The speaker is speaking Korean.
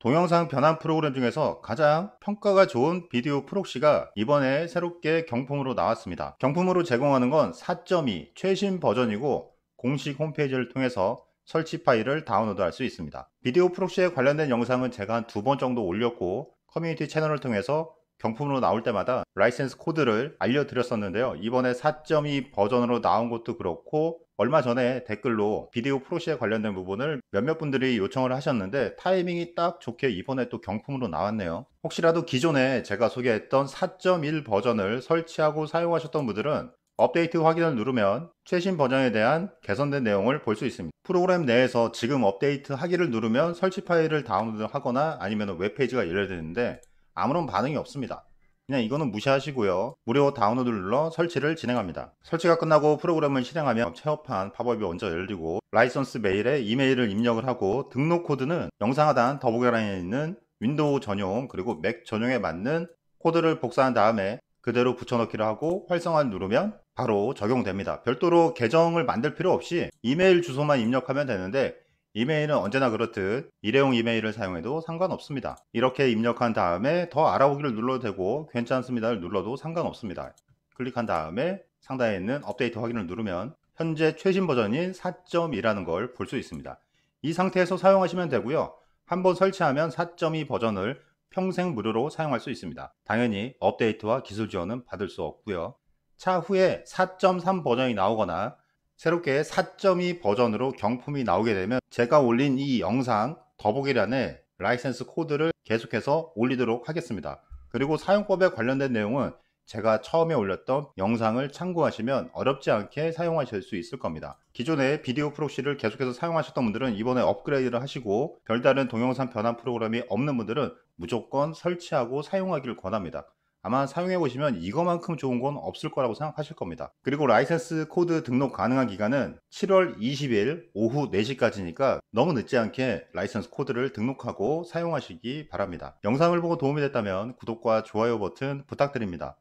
동영상 변환 프로그램 중에서 가장 평가가 좋은 비디오 프록시가 이번에 새롭게 경품으로 나왔습니다. 경품으로 제공하는 건 4.2 최신 버전이고 공식 홈페이지를 통해서 설치 파일을 다운로드할 수 있습니다. 비디오 프록시에 관련된 영상은 제가 한 두 번 정도 올렸고 커뮤니티 채널을 통해서 경품으로 나올 때마다 라이센스 코드를 알려드렸었는데요. 이번에 4.2 버전으로 나온 것도 그렇고 얼마 전에 댓글로 비디오 프로시에 관련된 부분을 몇몇 분들이 요청을 하셨는데 타이밍이 딱 좋게 이번에 또 경품으로 나왔네요. 혹시라도 기존에 제가 소개했던 4.1 버전을 설치하고 사용하셨던 분들은 업데이트 확인을 누르면 최신 버전에 대한 개선된 내용을 볼 수 있습니다. 프로그램 내에서 지금 업데이트 하기를 누르면 설치 파일을 다운로드하거나 아니면 웹페이지가 열려되는데 야 아무런 반응이 없습니다. 그냥 이거는 무시하시고요. 무료 다운로드 눌러 설치를 진행합니다. 설치가 끝나고 프로그램을 실행하면 체업한 팝업이 먼저 열리고 라이선스 메일에 이메일을 입력을 하고 등록 코드는 영상 하단 더보기란에 있는 윈도우 전용 그리고 맥 전용에 맞는 코드를 복사한 다음에 그대로 붙여넣기를 하고 활성화 누르면 바로 적용됩니다. 별도로 계정을 만들 필요 없이 이메일 주소만 입력하면 되는데 이메일은 언제나 그렇듯 일회용 이메일을 사용해도 상관없습니다. 이렇게 입력한 다음에 더 알아보기를 눌러도 되고 괜찮습니다를 눌러도 상관없습니다. 클릭한 다음에 상단에 있는 업데이트 확인을 누르면 현재 최신 버전인 4.2라는 걸 볼 수 있습니다. 이 상태에서 사용하시면 되고요. 한번 설치하면 4.2 버전을 평생 무료로 사용할 수 있습니다. 당연히 업데이트와 기술 지원은 받을 수 없고요. 차후에 4.3 버전이 나오거나 새롭게 4.2 버전으로 경품이 나오게 되면 제가 올린 이 영상 더보기란에 라이센스 코드를 계속해서 올리도록 하겠습니다. 그리고 사용법에 관련된 내용은 제가 처음에 올렸던 영상을 참고하시면 어렵지 않게 사용하실 수 있을 겁니다. 기존에 비디오 프록시를 계속해서 사용하셨던 분들은 이번에 업그레이드를 하시고 별다른 동영상 변환 프로그램이 없는 분들은 무조건 설치하고 사용하기를 권합니다. 아마 사용해 보시면 이거만큼 좋은 건 없을 거라고 생각하실 겁니다. 그리고 라이센스 코드 등록 가능한 기간은 7월 20일 오후 4시까지니까 너무 늦지 않게 라이센스 코드를 등록하고 사용하시기 바랍니다. 영상을 보고 도움이 됐다면 구독과 좋아요 버튼 부탁드립니다.